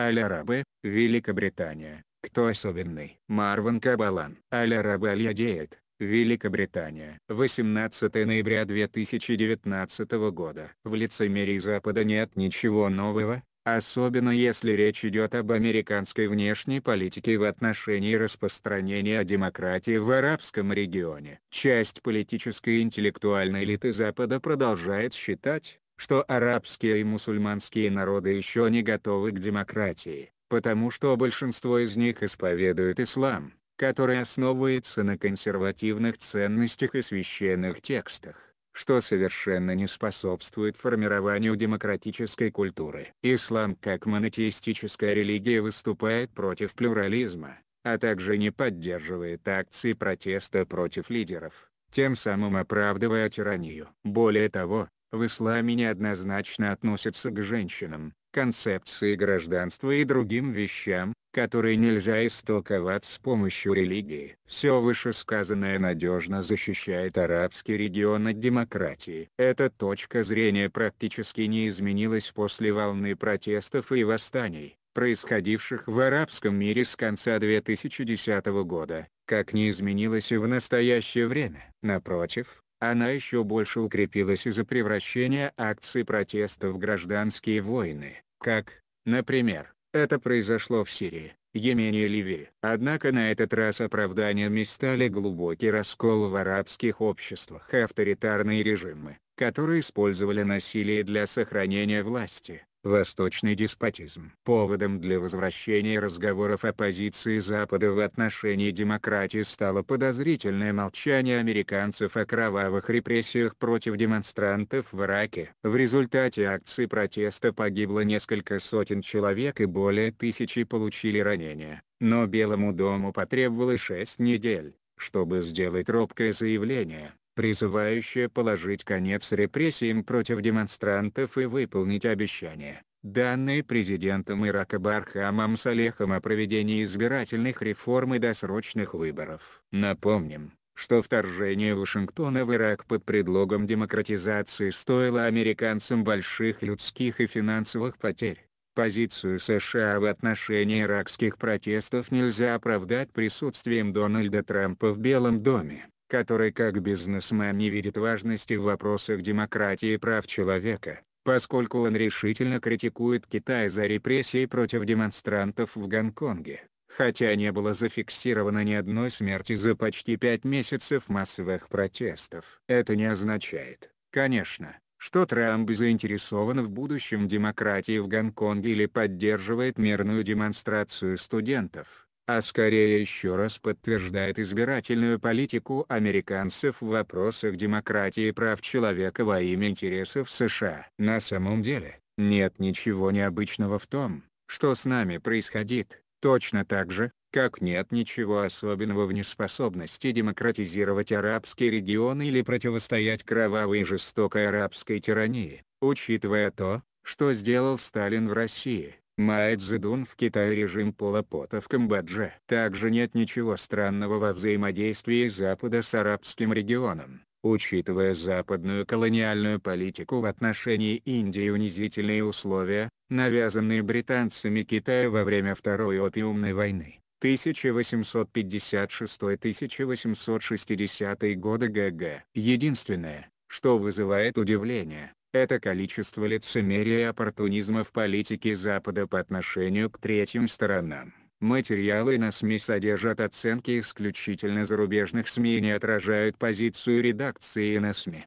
Аля Рабе, Великобритания. Кто особенный? Марван Кабалан. Аля Рабе Аль-Ядеет, Великобритания. 18 ноября 2019 года. В лицемерии Запада нет ничего нового, особенно если речь идет об американской внешней политике в отношении распространения демократии в арабском регионе. Часть политической и интеллектуальной элиты Запада продолжает считать, что арабские и мусульманские народы еще не готовы к демократии, потому что большинство из них исповедует ислам, который основывается на консервативных ценностях и священных текстах, что совершенно не способствует формированию демократической культуры. Ислам как монотеистическая религия выступает против плюрализма, а также не поддерживает акции протеста против лидеров, тем самым оправдывая тиранию. Более того, в исламе неоднозначно относятся к женщинам, концепции гражданства и другим вещам, которые нельзя истолковать с помощью религии. Все вышесказанное надежно защищает арабский регион от демократии. Эта точка зрения практически не изменилась после волны протестов и восстаний, происходивших в арабском мире с конца 2010 года, как не изменилась и в настоящее время. Напротив, она еще больше укрепилась из-за превращения акций протеста в гражданские войны, как, например, это произошло в Сирии, Йемене и Ливии. Однако на этот раз оправданиями стали глубокий раскол в арабских обществах и авторитарные режимы, которые использовали насилие для сохранения власти. Восточный деспотизм. Поводом для возвращения разговоров о позиции Запада в отношении демократии стало подозрительное молчание американцев о кровавых репрессиях против демонстрантов в Ираке. В результате акции протеста погибло несколько сотен человек и более тысячи получили ранения, но Белому дому потребовалось 6 недель, чтобы сделать робкое заявление призывающая положить конец репрессиям против демонстрантов и выполнить обещания, данные президентом Ирака Бархамом Салехом о проведении избирательных реформ и досрочных выборов. Напомним, что вторжение Вашингтона в Ирак под предлогом демократизации стоило американцам больших людских и финансовых потерь. Позицию США в отношении иракских протестов нельзя оправдать присутствием Дональда Трампа в Белом доме который как бизнесмен не видит важности в вопросах демократии и прав человека, поскольку он решительно критикует Китай за репрессии против демонстрантов в Гонконге, хотя не было зафиксировано ни одной смерти за почти пять месяцев массовых протестов. Это не означает, конечно, что Трамп заинтересован в будущем демократии в Гонконге или поддерживает мирную демонстрацию студентов а скорее еще раз подтверждает избирательную политику американцев в вопросах демократии и прав человека во имя интересов США. На самом деле, нет ничего необычного в том, что с нами происходит, точно так же, как нет ничего особенного в неспособности демократизировать арабский регион или противостоять кровавой и жестокой арабской тирании, учитывая то, что сделал Сталин в России. Мао Цзэдун в Китае режим полопота в Камбодже. Также нет ничего странного во взаимодействии Запада с арабским регионом. Учитывая западную колониальную политику в отношении Индии и унизительные условия, навязанные британцами Китая во время Второй опиумной войны, 1856-1860 годы ГГ. Единственное, что вызывает удивление, это количество лицемерия и оппортунизма в политике Запада по отношению к третьим сторонам. Материалы на СМИ содержат оценки исключительно зарубежных СМИ и не отражают позицию редакции на СМИ.